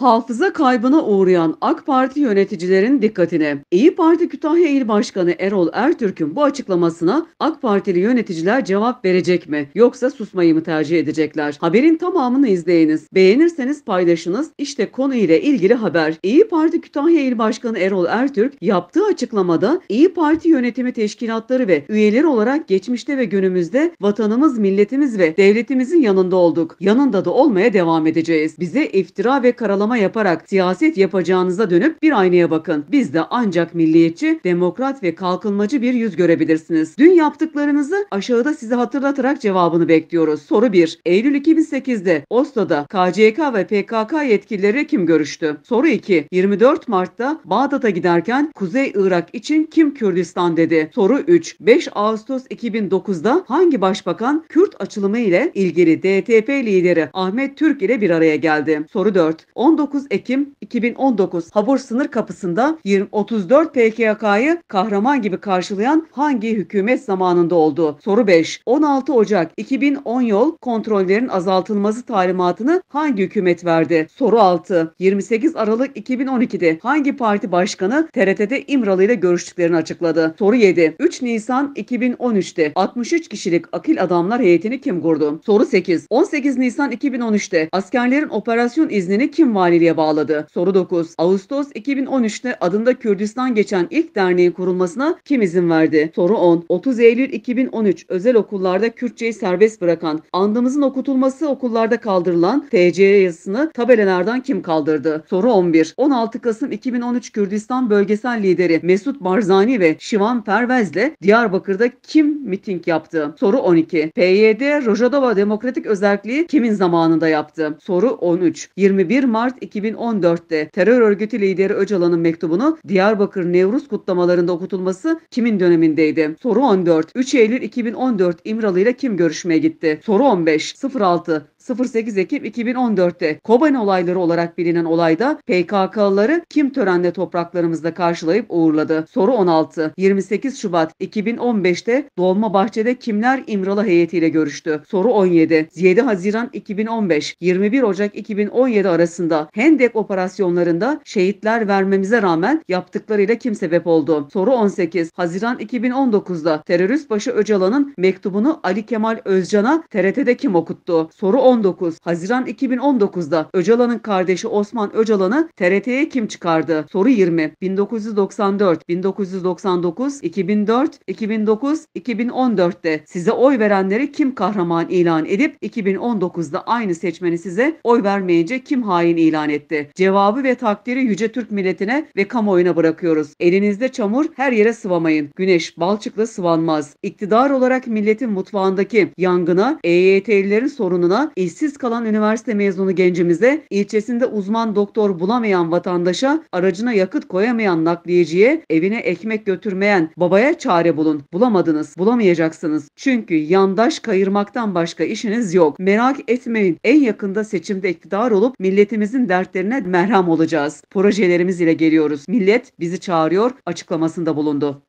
hafıza kaybına uğrayan AK Parti yöneticilerin dikkatine. İyi Parti Kütahya İl Başkanı Erol Ertürk'ün bu açıklamasına AK Partili yöneticiler cevap verecek mi yoksa susmayı mı tercih edecekler? Haberin tamamını izleyiniz. Beğenirseniz paylaşınız. İşte konuyla ilgili haber. İyi Parti Kütahya İl Başkanı Erol Ertürk yaptığı açıklamada İyi Parti yönetimi teşkilatları ve üyeleri olarak geçmişte ve günümüzde vatanımız, milletimiz ve devletimizin yanında olduk. Yanında da olmaya devam edeceğiz. Bize iftira ve karalama açıklama yaparak siyaset yapacağınıza dönüp bir aynaya bakın. Biz de ancak milliyetçi, demokrat ve kalkınmacı bir yüz görebilirsiniz. Dün yaptıklarınızı aşağıda size hatırlatarak cevabını bekliyoruz. Soru 1. Eylül 2008'de Oslo'da KCK ve PKK yetkilileri kim görüştü? Soru 2. 24 Mart'ta Bağdat'a giderken Kuzey Irak için kim Kürdistan dedi? Soru 3. 5 Ağustos 2009'da hangi başbakan Kürt açılımı ile ilgili DTP lideri Ahmet Türk ile bir araya geldi? Soru 4. 10 19 Ekim 2019 Habur sınır kapısında 20, 34 PKK'yı kahraman gibi karşılayan hangi hükümet zamanında oldu? Soru 5. 16 Ocak 2010 yol kontrollerin azaltılması talimatını hangi hükümet verdi? Soru 6. 28 Aralık 2012'de hangi parti başkanı TRT'de İmralı ile görüştüklerini açıkladı? Soru 7. 3 Nisan 2013'te 63 kişilik akil adamlar heyetini kim kurdu? Soru 8. 18 Nisan 2013'te askerlerin operasyon iznini kim var? valiliğe bağladı. Soru 9. Ağustos 2013'te adında Kürdistan geçen ilk derneğin kurulmasına kim izin verdi? Soru 10. 30 Eylül 2013 özel okullarda Kürtçeyi serbest bırakan, andımızın okutulması okullarda kaldırılan TC yazısını tabelalardan kim kaldırdı? Soru 11. 16 Kasım 2013 Kürdistan bölgesel lideri Mesut Barzani ve Şivan Pervez'le Diyarbakır'da kim miting yaptı? Soru 12. PYD Rojadova Demokratik Özelliği kimin zamanında yaptı? Soru 13. 21 Mart Mart 2014'te terör örgütü lideri Öcalan'ın mektubunu Diyarbakır Nevruz kutlamalarında okutulması kimin dönemindeydi? Soru 14. 3 Eylül 2014 İmralı ile kim görüşmeye gitti? Soru 15. 06. 08 Ekim 2014'te Kobani olayları olarak bilinen olayda PKK'lıları kim törenle topraklarımızda karşılayıp uğurladı? Soru 16. 28 Şubat 2015'te Dolmabahçe'de kimler İmralı heyetiyle görüştü? Soru 17. 7 Haziran 2015 21 Ocak 2017 arasında Hendek operasyonlarında şehitler vermemize rağmen yaptıklarıyla kim sebep oldu? Soru 18. Haziran 2019'da terörist başı Öcalan'ın mektubunu Ali Kemal Özcan'a TRT'de kim okuttu? Soru 19. 2019. Haziran 2019'da Öcalan'ın kardeşi Osman Öcalan'ı TRT'ye kim çıkardı? Soru 20. 1994, 1999, 2004, 2009, 2014'te size oy verenleri kim kahraman ilan edip 2019'da aynı seçmeni size oy vermeyince kim hain ilan etti? Cevabı ve takdiri yüce Türk milletine ve kamuoyuna bırakıyoruz. Elinizde çamur her yere sıvamayın. Güneş balçıkla sıvanmaz. İktidar olarak milletin mutfağındaki yangına, EYT'lilerin sorununa, işsiz kalan üniversite mezunu gencimize, ilçesinde uzman doktor bulamayan vatandaşa, aracına yakıt koyamayan nakliyeciye, evine ekmek götürmeyen babaya çare bulun. Bulamadınız, bulamayacaksınız. Çünkü yandaş kayırmaktan başka işiniz yok. Merak etmeyin. En yakında seçimde iktidar olup milletimizin dertlerine merham olacağız. Projelerimiz ile geliyoruz. Millet bizi çağırıyor açıklamasında bulundu.